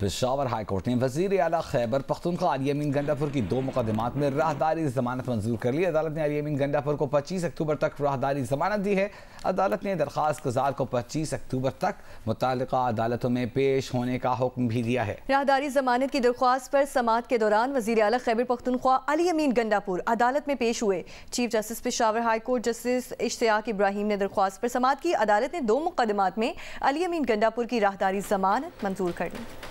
Peshawar high court ने वजीर अला खैबर पख्तनखा आलियामीन गंडापुर की दो मुकदमात में राहदारी जमानत मंजूर कर ली अदालत ने आलियामीन गंडापुर को 25 अक्टूबर तक राहदारी जमानत दी है अदालत ने दरखास्त गुजार को 25 अक्टूबर तक मुतल अदालतों में पेश होने का हुक्म भी दिया है राहदारी जमानत की दरख्वास्त पर समात के दौरान वजी अला खैबर पख्तनख्वा अली गंडापुर अदालत में पेश हुए chief justice Peshawar high court justice Ishtiaq Ibrahim ने दरख्वास्त पर समात की अदालत ने दो मुकदमात में अली गंडापुर की राहदारी जमानत मंजूर कर ली